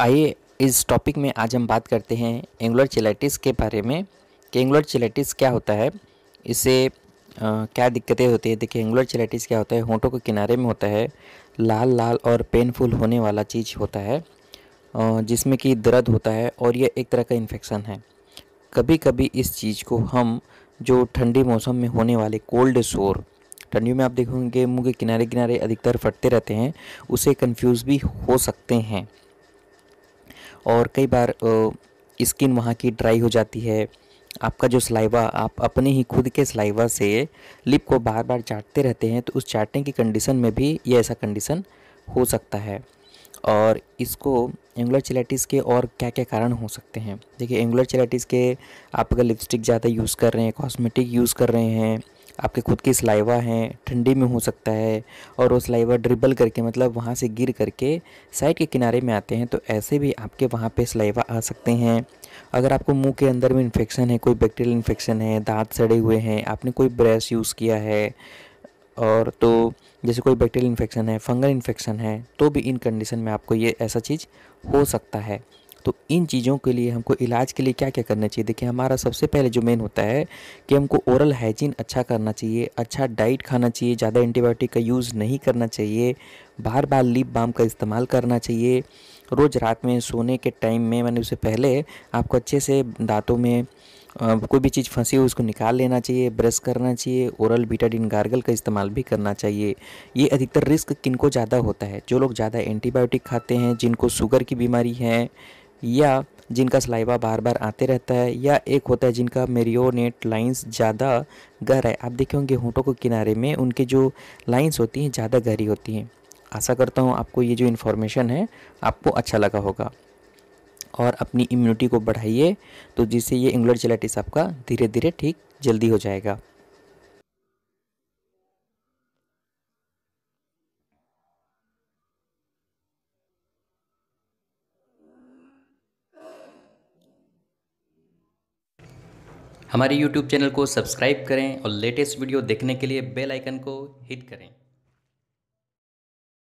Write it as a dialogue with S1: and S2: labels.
S1: आइए इस टॉपिक में आज हम बात करते हैं एंगुलर चिलाइटिस के बारे में कि एंगुलर चिलाइटिस क्या होता है आ, क्या दिक्कतें होती है देखिए एंगुलर चिलाइटिस क्या होता है होंठों के किनारे में होता है लाल लाल और पेनफुल होने वाला चीज़ होता है जिसमें कि दर्द होता है और यह एक तरह का इन्फेक्शन है कभी कभी इस चीज़ को हम जो ठंडी मौसम में होने वाले कोल्ड शोर ठंडियों में आप देखोगे मुँह के किनारे किनारे अधिकतर फटते रहते हैं उसे कंफ्यूज भी हो सकते हैं और कई बार स्किन वहाँ की ड्राई हो जाती है आपका जो सलाइवा आप अपने ही खुद के सलाइवा से लिप को बार बार चाटते रहते हैं तो उस चाटने की कंडीशन में भी ये ऐसा कंडीशन हो सकता है और इसको एंगुलर चिलाइटिस के और क्या क्या कारण हो सकते हैं देखिए एंगुलर चिलाइटिस के आप अगर लिपस्टिक ज़्यादा यूज़ कर रहे हैं कॉस्मेटिक यूज़ कर रहे हैं आपके खुद के सलाइवा हैं ठंडी में हो सकता है और वो सलाइवा ड्रिबल करके मतलब वहाँ से गिर करके साइड के किनारे में आते हैं तो ऐसे भी आपके वहाँ पे सलाइवा आ सकते हैं अगर आपको मुंह के अंदर में इन्फेक्शन है कोई बैक्टीरियल इन्फेक्शन है दांत सड़े हुए हैं आपने कोई ब्रश यूज़ किया है और तो जैसे कोई बैक्टीरियल इन्फेक्शन है फंगल इन्फेक्शन है तो भी इन कंडीशन में आपको ये ऐसा चीज़ हो सकता है तो इन चीज़ों के लिए हमको इलाज के लिए क्या क्या करना चाहिए देखिए हमारा सबसे पहले जो मेन होता है कि हमको ओरल हाइजीन अच्छा करना चाहिए अच्छा डाइट खाना चाहिए ज़्यादा एंटीबायोटिक का यूज़ नहीं करना चाहिए बार बार लिप बाम का इस्तेमाल करना चाहिए रोज़ रात में सोने के टाइम में मैंने उससे पहले आपको अच्छे से दांतों में कोई भी चीज़ फंसी हो उसको निकाल लेना चाहिए ब्रश करना चाहिए ओरल बीटाडिन गार्गल का इस्तेमाल भी करना चाहिए ये अधिकतर रिस्क किनको ज़्यादा होता है जो लोग ज़्यादा एंटीबायोटिक खाते हैं जिनको शुगर की बीमारी है या जिनका सलाइवा बार बार आते रहता है या एक होता है जिनका मेरियोनेट लाइंस ज़्यादा गहरा है आप देखे होंगे होंठों के किनारे में उनके जो लाइंस होती हैं ज़्यादा गहरी होती हैं आशा करता हूँ आपको ये जो इन्फॉर्मेशन है आपको अच्छा लगा होगा और अपनी इम्यूनिटी को बढ़ाइए तो जिससे ये इंगुलर जेलाइटिस आपका धीरे धीरे ठीक जल्दी हो जाएगा हमारे YouTube चैनल को सब्सक्राइब करें और लेटेस्ट वीडियो देखने के लिए बेल आइकन को हिट करें